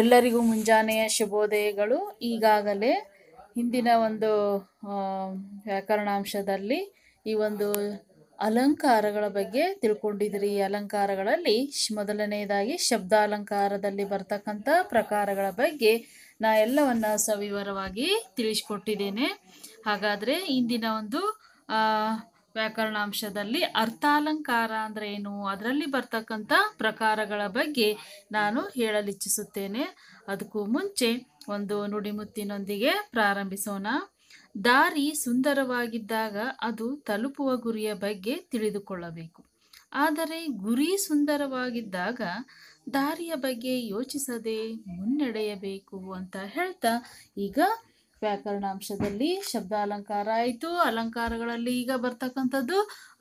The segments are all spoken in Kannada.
ಎಲ್ಲರಿಗೂ ಮುಂಜಾನೆಯ ಶುಭೋದಯಗಳು ಈಗಾಗಲೇ ಹಿಂದಿನ ಒಂದು ವ್ಯಾಕರಣಾಂಶದಲ್ಲಿ ಈ ಒಂದು ಅಲಂಕಾರಗಳ ಬಗ್ಗೆ ತಿಳ್ಕೊಂಡಿದ್ರಿ ಈ ಅಲಂಕಾರಗಳಲ್ಲಿ ಮೊದಲನೆಯದಾಗಿ ಶಬ್ದಾಲಂಕಾರದಲ್ಲಿ ಬರ್ತಕ್ಕಂಥ ಪ್ರಕಾರಗಳ ಬಗ್ಗೆ ನಾ ಎಲ್ಲವನ್ನ ಸವಿವರವಾಗಿ ತಿಳಿಸ್ಕೊಟ್ಟಿದ್ದೇನೆ ಹಾಗಾದರೆ ಇಂದಿನ ಒಂದು ವ್ಯಾಕರಣಾಂಶದಲ್ಲಿ ಅರ್ಥಾಲಂಕಾರ ಅಂದರೆ ಏನು ಅದರಲ್ಲಿ ಬರ್ತಕ್ಕಂಥ ಪ್ರಕಾರಗಳ ಬಗ್ಗೆ ನಾನು ಹೇಳಲಿಚ್ಛಿಸುತ್ತೇನೆ ಅದಕ್ಕೂ ಮುಂಚೆ ಒಂದು ನುಡಿಮುತ್ತಿನೊಂದಿಗೆ ಪ್ರಾರಂಭಿಸೋಣ ದಾರಿ ಸುಂದರವಾಗಿದ್ದಾಗ ಅದು ತಲುಪುವ ಗುರಿಯ ಬಗ್ಗೆ ತಿಳಿದುಕೊಳ್ಳಬೇಕು ಆದರೆ ಗುರಿ ಸುಂದರವಾಗಿದ್ದಾಗ ದಾರಿಯ ಬಗ್ಗೆ ಯೋಚಿಸದೆ ಮುನ್ನಡೆಯಬೇಕು ಅಂತ ಹೇಳ್ತಾ ಈಗ ವ್ಯಾಕರಣಾಂಶದಲ್ಲಿ ಶಬ್ದ ಅಲಂಕಾರ ಆಯಿತು ಅಲಂಕಾರಗಳಲ್ಲಿ ಈಗ ಬರ್ತಕ್ಕಂಥದ್ದು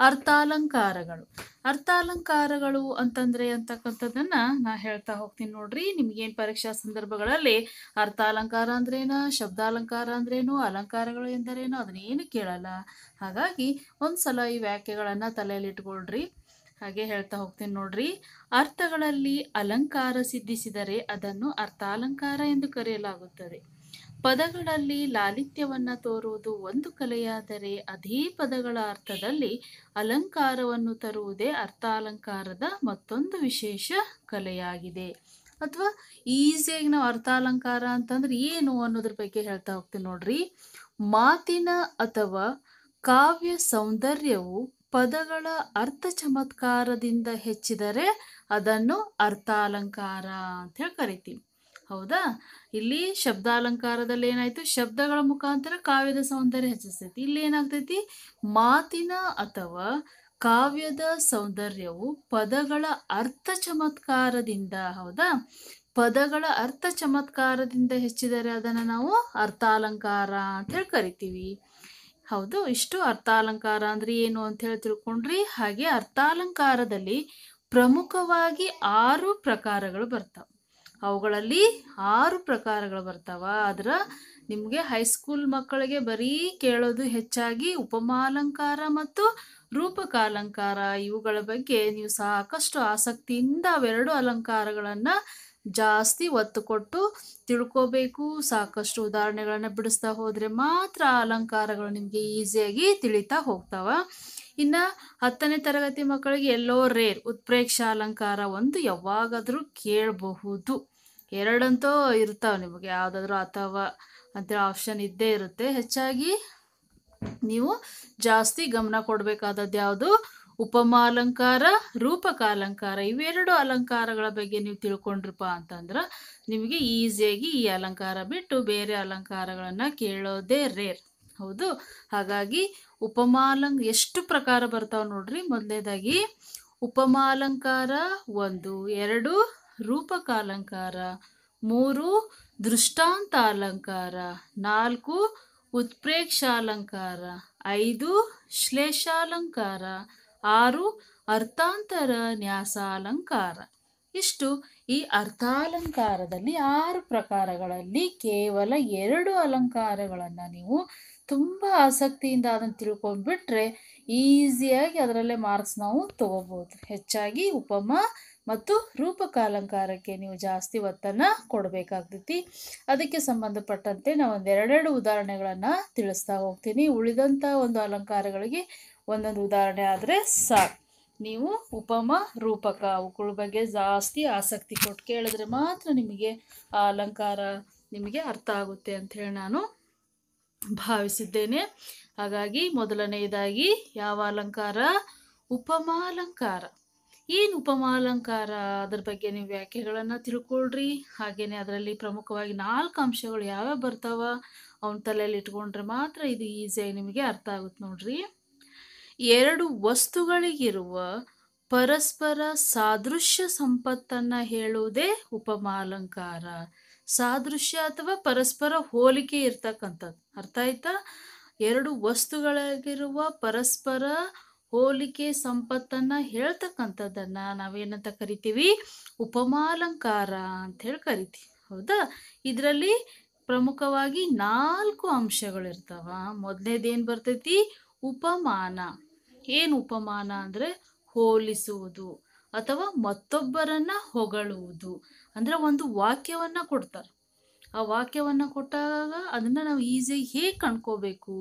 ಅರ್ಥಾಲಂಕಾರಗಳು ಅರ್ಥಾಲಂಕಾರಗಳು ಅಂತಂದ್ರೆ ಅಂತಕ್ಕಂಥದ್ದನ್ನ ನಾ ಹೇಳ್ತಾ ಹೋಗ್ತೀನಿ ನೋಡ್ರಿ ನಿಮ್ಗೇನು ಪರೀಕ್ಷಾ ಸಂದರ್ಭಗಳಲ್ಲಿ ಅರ್ಥಾಲಂಕಾರ ಅಂದ್ರೇನು ಶಬ್ದಾಲಂಕಾರ ಅಂದ್ರೇನು ಅಲಂಕಾರಗಳು ಎಂದರೇನು ಅದನ್ನೇನು ಕೇಳಲ್ಲ ಹಾಗಾಗಿ ಒಂದ್ಸಲ ಈ ವ್ಯಾಖ್ಯೆಗಳನ್ನ ತಲೆಯಲ್ಲಿ ಇಟ್ಕೊಳ್ರಿ ಹಾಗೆ ಹೇಳ್ತಾ ಹೋಗ್ತೀನಿ ನೋಡ್ರಿ ಅರ್ಥಗಳಲ್ಲಿ ಅಲಂಕಾರ ಸಿದ್ಧಿಸಿದರೆ ಅದನ್ನು ಅರ್ಥಾಲಂಕಾರ ಎಂದು ಕರೆಯಲಾಗುತ್ತದೆ ಪದಗಳಲ್ಲಿ ಲಾಲಿತ್ಯವನ್ನ ತೋರುವುದು ಒಂದು ಕಲೆಯಾದರೆ ಅದೇ ಪದಗಳ ಅರ್ಥದಲ್ಲಿ ಅಲಂಕಾರವನ್ನು ತರುವುದೇ ಅರ್ಥಾಲಂಕಾರದ ಮತ್ತೊಂದು ವಿಶೇಷ ಕಲೆಯಾಗಿದೆ ಅಥವಾ ಈಸಿಯಾಗಿ ನಾವು ಅರ್ಥಾಲಂಕಾರ ಅಂತಂದ್ರೆ ಏನು ಅನ್ನೋದ್ರ ಬಗ್ಗೆ ಹೇಳ್ತಾ ಹೋಗ್ತೀವಿ ನೋಡ್ರಿ ಮಾತಿನ ಅಥವಾ ಕಾವ್ಯ ಸೌಂದರ್ಯವು ಪದಗಳ ಅರ್ಥ ಚಮತ್ಕಾರದಿಂದ ಹೆಚ್ಚಿದರೆ ಅದನ್ನು ಅರ್ಥಾಲಂಕಾರ ಅಂತ ಹೇಳಿ ಕರಿತೀವಿ ಹೌದಾ ಇಲ್ಲಿ ಶಬ್ದಾಲಂಕಾರದಲ್ಲಿ ಏನಾಯ್ತು ಶಬ್ದಗಳ ಮುಖಾಂತರ ಕಾವ್ಯದ ಸೌಂದರ್ಯ ಹೆಚ್ಚಿಸ್ತೈತಿ ಇಲ್ಲಿ ಏನಾಗ್ತೈತಿ ಮಾತಿನ ಅಥವಾ ಕಾವ್ಯದ ಸೌಂದರ್ಯವು ಪದಗಳ ಅರ್ಥ ಚಮತ್ಕಾರದಿಂದ ಹೌದಾ ಪದಗಳ ಅರ್ಥ ಚಮತ್ಕಾರದಿಂದ ಹೆಚ್ಚಿದರೆ ಅದನ್ನ ನಾವು ಅರ್ಥಾಲಂಕಾರ ಅಂತ ಹೇಳಿ ಕರಿತೀವಿ ಹೌದು ಇಷ್ಟು ಅರ್ಥಾಲಂಕಾರ ಅಂದ್ರೆ ಏನು ಅಂತ ಹೇಳಿ ತಿಳ್ಕೊಂಡ್ರಿ ಹಾಗೆ ಅರ್ಥಾಲಂಕಾರದಲ್ಲಿ ಪ್ರಮುಖವಾಗಿ ಆರು ಪ್ರಕಾರಗಳು ಬರ್ತಾವೆ ಅವುಗಳಲ್ಲಿ ಆರು ಪ್ರಕಾರಗಳು ಬರ್ತಾವ ಅದರ ನಿಮಗೆ ಹೈಸ್ಕೂಲ್ ಮಕ್ಕಳಿಗೆ ಬರೀ ಕೇಳೋದು ಹೆಚ್ಚಾಗಿ ಉಪಮಾಲಂಕಾರ ಮತ್ತು ರೂಪಕಾಲಂಕಾರ ಇವುಗಳ ಬಗ್ಗೆ ನೀವು ಸಾಕಷ್ಟು ಆಸಕ್ತಿಯಿಂದ ಅವೆರಡು ಅಲಂಕಾರಗಳನ್ನು ಜಾಸ್ತಿ ಒತ್ತು ಕೊಟ್ಟು ತಿಳ್ಕೋಬೇಕು ಸಾಕಷ್ಟು ಉದಾಹರಣೆಗಳನ್ನು ಬಿಡಿಸ್ತಾ ಹೋದರೆ ಮಾತ್ರ ಆ ಅಲಂಕಾರಗಳು ನಿಮಗೆ ಈಸಿಯಾಗಿ ತಿಳಿತಾ ಹೋಗ್ತಾವ ಇನ್ನು ಹತ್ತನೇ ತರಗತಿ ಮಕ್ಕಳಿಗೆ ಎಲ್ಲೋ ರೇರ್ ಉತ್ಪ್ರೇಕ್ಷ ಅಲಂಕಾರ ಒಂದು ಯಾವಾಗಾದರೂ ಕೇಳಬಹುದು ಎರಡಂತೂ ಇರ್ತಾವೆ ನಿಮಗೆ ಯಾವುದಾದ್ರೂ ಅಥವಾ ಅಂತ ಆಪ್ಷನ್ ಇದ್ದೇ ಇರುತ್ತೆ ಹೆಚ್ಚಾಗಿ ನೀವು ಜಾಸ್ತಿ ಗಮನ ಕೊಡಬೇಕಾದದ್ದು ಯಾವುದು ಉಪಮ ಅಲಂಕಾರ ರೂಪಕ ಅಲಂಕಾರ ಇವೆರಡು ಅಲಂಕಾರಗಳ ಬಗ್ಗೆ ನೀವು ತಿಳ್ಕೊಂಡ್ರಪ್ಪ ಅಂತಂದ್ರೆ ನಿಮಗೆ ಈಸಿಯಾಗಿ ಈ ಅಲಂಕಾರ ಬಿಟ್ಟು ಬೇರೆ ಅಲಂಕಾರಗಳನ್ನು ಕೇಳೋದೇ ರೇರ್ ಹೌದು ಹಾಗಾಗಿ ಉಪಮಾಲಂಕ ಎಷ್ಟು ಪ್ರಕಾರ ಬರ್ತಾವೆ ನೋಡ್ರಿ ಮೊದಲನೇದಾಗಿ ಉಪಮಾಲಂಕಾರ ಒಂದು ಎರಡು ರೂಪಕಾಲಂಕಾರ ಮೂರು ಅಲಂಕಾರ ನಾಲ್ಕು ಉತ್ಪ್ರೇಕ್ಷಾಲಂಕಾರ ಐದು ಶ್ಲೇಷಾಲಂಕಾರ ಆರು ಅರ್ಥಾಂತರ ನ್ಯಾಸಾಲಂಕಾರ ಇಷ್ಟು ಈ ಅರ್ಥಾಲಂಕಾರದಲ್ಲಿ ಆರು ಪ್ರಕಾರಗಳಲ್ಲಿ ಕೇವಲ ಎರಡು ಅಲಂಕಾರಗಳನ್ನು ನೀವು ತುಂಬ ಆಸಕ್ತಿಯಿಂದ ಅದನ್ನು ತಿಳ್ಕೊಂಡ್ಬಿಟ್ರೆ ಈಸಿಯಾಗಿ ಅದರಲ್ಲೇ ಮಾರ್ಕ್ಸ್ ನಾವು ತಗೋಬಹುದು ಹೆಚ್ಚಾಗಿ ಉಪಮ ಮತ್ತು ರೂಪಕಾಲಂಕಾರಕ್ಕೆ ನೀವು ಜಾಸ್ತಿ ಒತ್ತನ್ನು ಕೊಡಬೇಕಾಗ್ತೈತಿ ಅದಕ್ಕೆ ಸಂಬಂಧಪಟ್ಟಂತೆ ನಾವು ಒಂದೆರಡೆರಡು ಉದಾಹರಣೆಗಳನ್ನು ತಿಳಿಸ್ತಾ ಹೋಗ್ತೀನಿ ಉಳಿದಂಥ ಒಂದು ಅಲಂಕಾರಗಳಿಗೆ ಒಂದೊಂದು ಉದಾಹರಣೆ ಆದರೆ ಸಾಕು ನೀವು ಉಪಮ ರೂಪಕ ಅವುಗಳ ಬಗ್ಗೆ ಜಾಸ್ತಿ ಆಸಕ್ತಿ ಕೊಟ್ಟು ಕೇಳಿದ್ರೆ ಮಾತ್ರ ನಿಮಗೆ ಆ ಅಲಂಕಾರ ನಿಮಗೆ ಅರ್ಥ ಆಗುತ್ತೆ ಅಂಥೇಳಿ ನಾನು ಭಾವಿಸಿದ್ದೇನೆ ಹಾಗಾಗಿ ಮೊದಲನೆಯದಾಗಿ ಯಾವ ಅಲಂಕಾರ ಉಪಮಾಲಂಕಾರ ಏನ್ ಉಪಮಾಲಂಕಾರ ಅದ್ರ ಬಗ್ಗೆ ನೀವು ವ್ಯಾಖ್ಯೆಗಳನ್ನ ತಿಳ್ಕೊಳ್ರಿ ಹಾಗೇನೆ ಅದರಲ್ಲಿ ಪ್ರಮುಖವಾಗಿ ನಾಲ್ಕು ಅಂಶಗಳು ಯಾವ್ಯಾವ ಬರ್ತಾವ ಅವನ ತಲೆಯಲ್ಲಿ ಇಟ್ಕೊಂಡ್ರೆ ಮಾತ್ರ ಇದು ಈಸಿಯಾಗಿ ನಿಮಗೆ ಅರ್ಥ ಆಗುತ್ತೆ ನೋಡ್ರಿ ಎರಡು ವಸ್ತುಗಳಿಗಿರುವ ಪರಸ್ಪರ ಸಾದೃಶ್ಯ ಸಂಪತ್ತನ್ನ ಹೇಳುವುದೇ ಉಪಮಾಲಂಕಾರ ಸಾದೃಶ್ಯ ಅಥವಾ ಪರಸ್ಪರ ಹೋಲಿಕೆ ಇರ್ತಕ್ಕಂಥದ್ದು ಅರ್ಥ ಆಯ್ತಾ ಎರಡು ವಸ್ತುಗಳಾಗಿರುವ ಪರಸ್ಪರ ಹೋಲಿಕೆ ಸಂಪತ್ತನ್ನ ಹೇಳ್ತಕ್ಕಂಥದ್ದನ್ನ ನಾವೇನಂತ ಕರಿತೀವಿ ಉಪಮಾಲಂಕಾರ ಅಂತ ಹೇಳಿ ಕರಿತೀವಿ ಹೌದಾ ಇದರಲ್ಲಿ ಪ್ರಮುಖವಾಗಿ ನಾಲ್ಕು ಅಂಶಗಳಿರ್ತಾವ ಮೊದಲನೇದೇನು ಬರ್ತೈತಿ ಉಪಮಾನ ಏನು ಉಪಮಾನ ಅಂದ್ರೆ ಹೋಲಿಸುವುದು ಅಥವಾ ಮತ್ತೊಬ್ಬರನ್ನ ಹೊಗಳುವುದು ಅಂದರೆ ಒಂದು ವಾಕ್ಯವನ್ನ ಕೊಡ್ತಾರೆ ಆ ವಾಕ್ಯವನ್ನು ಕೊಟ್ಟಾಗ ಅದನ್ನು ನಾವು ಈಸಿಯಾಗಿ ಹೇಗೆ ಕಣ್ಕೋಬೇಕು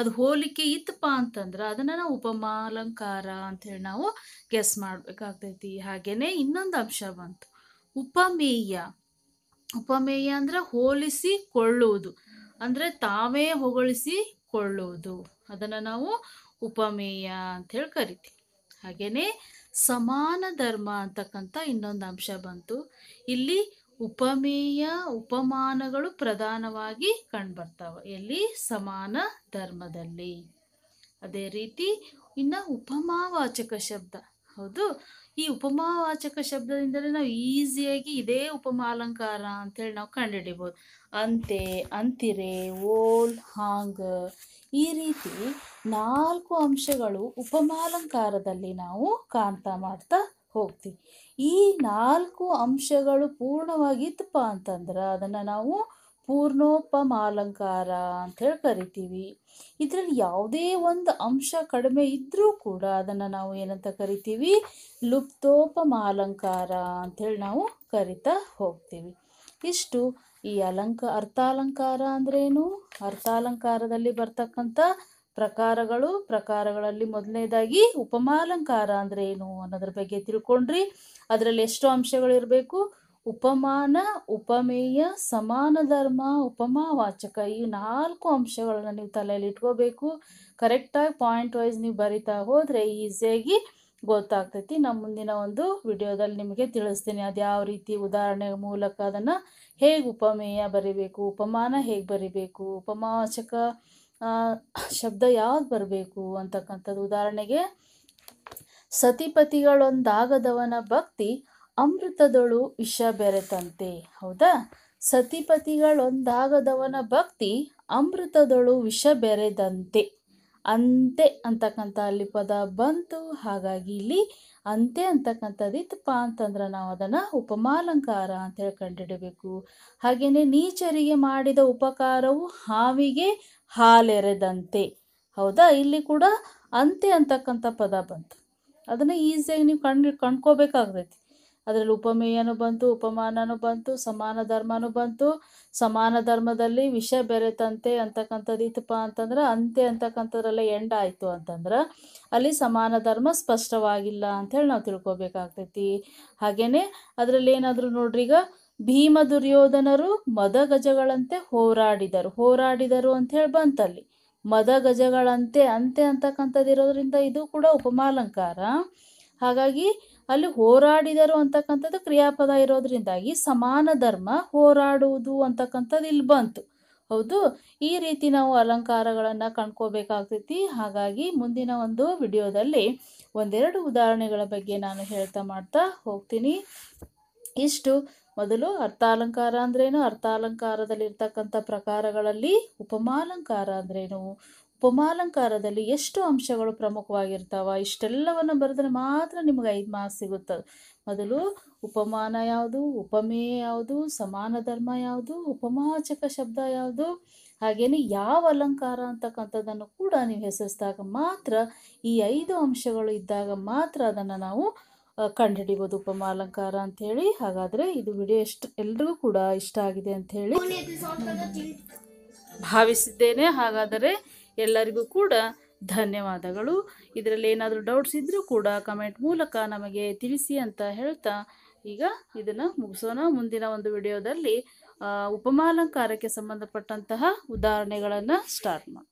ಅದು ಹೋಲಿಕೆ ಇತ್ತಪ್ಪ ಅಂತಂದ್ರೆ ಅದನ್ನು ನಾವು ಉಪಮಾಲಂಕಾರ ಅಂಥೇಳಿ ನಾವು ಗೆಸ್ ಮಾಡಬೇಕಾಗ್ತೈತಿ ಹಾಗೆಯೇ ಇನ್ನೊಂದು ಅಂಶ ಬಂತು ಉಪಮೇಯ ಉಪಮೇಯ ಅಂದರೆ ಹೋಲಿಸಿಕೊಳ್ಳುವುದು ಅಂದರೆ ತಾವೇ ಹೊಗಳಿಸಿಕೊಳ್ಳುವುದು ಅದನ್ನು ನಾವು ಉಪಮೇಯ ಅಂಥೇಳಿ ಕರಿತೀವಿ ಹಾಗೆಯೇ ಸಮಾನ ಧರ್ಮ ಅಂತಕ್ಕಂಥ ಇನ್ನೊಂದು ಅಂಶ ಬಂತು ಇಲ್ಲಿ ಉಪಮೇಯ ಉಪಮಾನಗಳು ಪ್ರಧಾನವಾಗಿ ಕಂಡುಬರ್ತಾವೆ ಎಲ್ಲಿ ಸಮಾನ ಧರ್ಮದಲ್ಲಿ ಅದೇ ರೀತಿ ಇನ್ನು ಉಪಮಾವಾಚಕ ಶಬ್ದ ಹೌದು ಈ ಉಪಮಾವಾಚಕ ಶಬ್ದದಿಂದಲೇ ನಾವು ಈಸಿಯಾಗಿ ಇದೇ ಉಪಮಾಲಂಕಾರ ಅಂತೇಳಿ ನಾವು ಕಂಡುಹಿಡಿಬೋದು ಅಂತೆ ಅಂತಿರೆ ಓಲ್ ಹಾಂಗ್ ಈ ರೀತಿ ನಾಲ್ಕು ಅಂಶಗಳು ಉಪಮಾಲಂಕಾರದಲ್ಲಿ ನಾವು ಕಾಣ್ತಾ ಮಾಡ್ತಾ ಹೋಗ್ತೀವಿ ಈ ನಾಲ್ಕು ಅಂಶಗಳು ಪೂರ್ಣವಾಗಿತ್ತಪ್ಪ ಅಂತಂದ್ರೆ ಅದನ್ನು ನಾವು ಪೂರ್ಣೋಪಮಾಲಂಕಾರ ಅಂತೇಳಿ ಕರಿತೀವಿ ಇದರಲ್ಲಿ ಯಾವುದೇ ಒಂದು ಅಂಶ ಕಡಿಮೆ ಇದ್ದರೂ ಕೂಡ ಅದನ್ನು ನಾವು ಏನಂತ ಕರಿತೀವಿ ಲುಪ್ತೋಪಮಾಲಂಕಾರ ಅಂಥೇಳಿ ನಾವು ಕರಿತಾ ಹೋಗ್ತೀವಿ ಇಷ್ಟು ಈ ಅಲಂಕ ಅರ್ಥಾಲಂಕಾರ ಅಂದ್ರೇನು ಅರ್ಥಾಲಂಕಾರದಲ್ಲಿ ಬರ್ತಕ್ಕಂಥ ಪ್ರಕಾರಗಳು ಪ್ರಕಾರಗಳಲ್ಲಿ ಮೊದಲನೇದಾಗಿ ಉಪಮಾಲಂಕಾರ ಅಂದ್ರೆ ಏನು ಅನ್ನೋದ್ರ ಬಗ್ಗೆ ತಿಳ್ಕೊಂಡ್ರಿ ಅದರಲ್ಲಿ ಎಷ್ಟು ಅಂಶಗಳಿರಬೇಕು ಉಪಮಾನ ಉಪಮೇಯ ಸಮಾನ ಧರ್ಮ ಉಪಮಾವಾಚಕ ಈ ನಾಲ್ಕು ಅಂಶಗಳನ್ನು ನೀವು ತಲೆಯಲ್ಲಿ ಇಟ್ಕೋಬೇಕು ಕರೆಕ್ಟಾಗಿ ಪಾಯಿಂಟ್ ವೈಸ್ ನೀವು ಬರಿತಾ ಹೋದರೆ ಈಸಿಯಾಗಿ ಗೊತ್ತಾಗ್ತೈತಿ ನಮ್ಮ ಮುಂದಿನ ಒಂದು ವಿಡಿಯೋದಲ್ಲಿ ನಿಮಗೆ ತಿಳಿಸ್ತೀನಿ ಅದು ಯಾವ ರೀತಿ ಉದಾಹರಣೆ ಮೂಲಕ ಅದನ್ನು ಹೇಗೆ ಉಪಮೇಯ ಬರಿಬೇಕು ಉಪಮಾನ ಹೇಗೆ ಬರಿಬೇಕು ಉಪಮಾವಾಚಕ ಶಬ್ದ ಯಾವ್ದು ಬರಬೇಕು ಅಂತಕ್ಕಂಥದ್ದು ಉದಾಹರಣೆಗೆ ಸತಿಪತಿಗಳೊಂದಾಗದವನ ಭಕ್ತಿ ಅಮೃತದೊಳು ವಿಷ ಬೆರೆತಂತೆ ಹೌದಾ ಸತಿಪತಿಗಳೊಂದಾಗದವನ ಭಕ್ತಿ ಅಮೃತದೊಳು ವಿಷ ಬೆರೆದಂತೆ ಅಂತೆ ಅಂತಕ್ಕಂಥ ಅಲ್ಲಿ ಪದ ಬಂತು ಹಾಗಾಗಿ ಇಲ್ಲಿ ಅಂತೆ ಇತ್ತಪ್ಪ ಅಂತಂದ್ರೆ ನಾವು ಅದನ್ನು ಉಪಮಾಲಂಕಾರ ಅಂತ ಹೇಳಿ ಕಂಡಿಡಬೇಕು ಹಾಗೆಯೇ ನೀಚರಿಗೆ ಮಾಡಿದ ಉಪಕಾರವು ಹಾವಿಗೆ ಹಾಲೆರೆದಂತೆ ಹೌದಾ ಇಲ್ಲಿ ಕೂಡ ಅಂತೆ ಅಂತಕ್ಕಂಥ ಪದ ಬಂತು ಅದನ್ನು ಈಸಿಯಾಗಿ ನೀವು ಕಂಡು ಕಂಡ್ಕೋಬೇಕಾಗ್ತೈತಿ ಅದರಲ್ಲಿ ಉಪಮೇಯನೂ ಬಂತು ಉಪಮಾನನೂ ಬಂತು ಸಮಾನ ಧರ್ಮನೂ ಬಂತು ಸಮಾನ ಧರ್ಮದಲ್ಲಿ ವಿಷ ಬೆರೆತಂತೆ ಅಂತಕ್ಕಂಥದ್ದು ಇತ್ತಪ್ಪ ಅಂತಂದ್ರೆ ಅಂತೆ ಅಂತಕ್ಕಂಥದ್ರಲ್ಲ ಎಂಡ್ ಆಯಿತು ಅಂತಂದ್ರೆ ಅಲ್ಲಿ ಸಮಾನ ಧರ್ಮ ಸ್ಪಷ್ಟವಾಗಿಲ್ಲ ಅಂಥೇಳಿ ನಾವು ತಿಳ್ಕೊಬೇಕಾಗ್ತೈತಿ ಹಾಗೇನೆ ಅದರಲ್ಲಿ ಏನಾದರೂ ನೋಡ್ರಿ ಈಗ ಭೀಮ ದುರ್ಯೋಧನರು ಮದಗಜಗಳಂತೆ ಹೋರಾಡಿದರು ಹೋರಾಡಿದರು ಅಂತ ಹೇಳಿ ಬಂತಲ್ಲಿ ಮದಗಜಗಳಂತೆ ಅಂತೆ ಅಂತಕ್ಕಂಥದ್ದಿರೋದ್ರಿಂದ ಇದು ಕೂಡ ಉಪಮಾಲಂಕಾರ ಹಾಗಾಗಿ ಅಲ್ಲಿ ಹೋರಾಡಿದರು ಅಂತಕ್ಕಂಥದ್ದು ಕ್ರಿಯಾಪದ ಇರೋದ್ರಿಂದಾಗಿ ಸಮಾನ ಧರ್ಮ ಹೋರಾಡುವುದು ಅಂತಕ್ಕಂಥದ್ದು ಇಲ್ಲಿ ಬಂತು ಹೌದು ಈ ರೀತಿ ನಾವು ಅಲಂಕಾರಗಳನ್ನು ಕಂಡ್ಕೋಬೇಕಾಗ್ತೈತಿ ಹಾಗಾಗಿ ಮುಂದಿನ ಒಂದು ವಿಡಿಯೋದಲ್ಲಿ ಒಂದೆರಡು ಉದಾಹರಣೆಗಳ ಬಗ್ಗೆ ನಾನು ಹೇಳ್ತಾ ಮಾಡ್ತಾ ಹೋಗ್ತೀನಿ ಇಷ್ಟು ಮೊದಲು ಅರ್ಥಾಲಂಕಾರ ಅಂದ್ರೇನು ಅರ್ಥಾಲಂಕಾರದಲ್ಲಿರ್ತಕ್ಕಂಥ ಪ್ರಕಾರಗಳಲ್ಲಿ ಉಪಮಾಲಂಕಾರ ಅಂದ್ರೇನು ಉಪಮಾಲಂಕಾರದಲ್ಲಿ ಎಷ್ಟು ಅಂಶಗಳು ಪ್ರಮುಖವಾಗಿರ್ತಾವ ಇಷ್ಟೆಲ್ಲವನ್ನು ಬರೆದ್ರೆ ಮಾತ್ರ ನಿಮ್ಗೆ ಐದು ಮಾರ್ಕ್ಸ್ ಸಿಗುತ್ತದೆ ಮೊದಲು ಉಪಮಾನ ಯಾವುದು ಉಪಮೇಯ ಯಾವುದು ಸಮಾನ ಧರ್ಮ ಯಾವುದು ಉಪಮಾಚಕ ಶಬ್ದ ಯಾವುದು ಹಾಗೇನೆ ಯಾವ ಅಲಂಕಾರ ಅಂತಕ್ಕಂಥದ್ದನ್ನು ಕೂಡ ನೀವು ಹೆಸರಿಸಿದಾಗ ಮಾತ್ರ ಈ ಐದು ಅಂಶಗಳು ಇದ್ದಾಗ ಮಾತ್ರ ಅದನ್ನು ನಾವು ಕಂಡುಹಿಡಿಬೋದು ಉಪಮ ಅಲಂಕಾರ ಹೇಳಿ ಹಾಗಾದರೆ ಇದು ವಿಡಿಯೋ ಎಷ್ಟು ಎಲ್ರಿಗೂ ಕೂಡ ಇಷ್ಟ ಆಗಿದೆ ಅಂತ ಹೇಳಿ ಭಾವಿಸಿದ್ದೇನೆ ಹಾಗಾದರೆ ಎಲ್ಲರಿಗೂ ಕೂಡ ಧನ್ಯವಾದಗಳು ಇದರಲ್ಲಿ ಏನಾದರೂ ಡೌಟ್ಸ್ ಇದ್ದರೂ ಕೂಡ ಕಮೆಂಟ್ ಮೂಲಕ ನಮಗೆ ತಿಳಿಸಿ ಅಂತ ಹೇಳ್ತಾ ಈಗ ಇದನ್ನು ಮುಗಿಸೋಣ ಮುಂದಿನ ಒಂದು ವಿಡಿಯೋದಲ್ಲಿ ಉಪಮಾಲಂಕಾರಕ್ಕೆ ಸಂಬಂಧಪಟ್ಟಂತಹ ಉದಾಹರಣೆಗಳನ್ನು ಸ್ಟಾರ್ಟ್ ಮಾಡಿ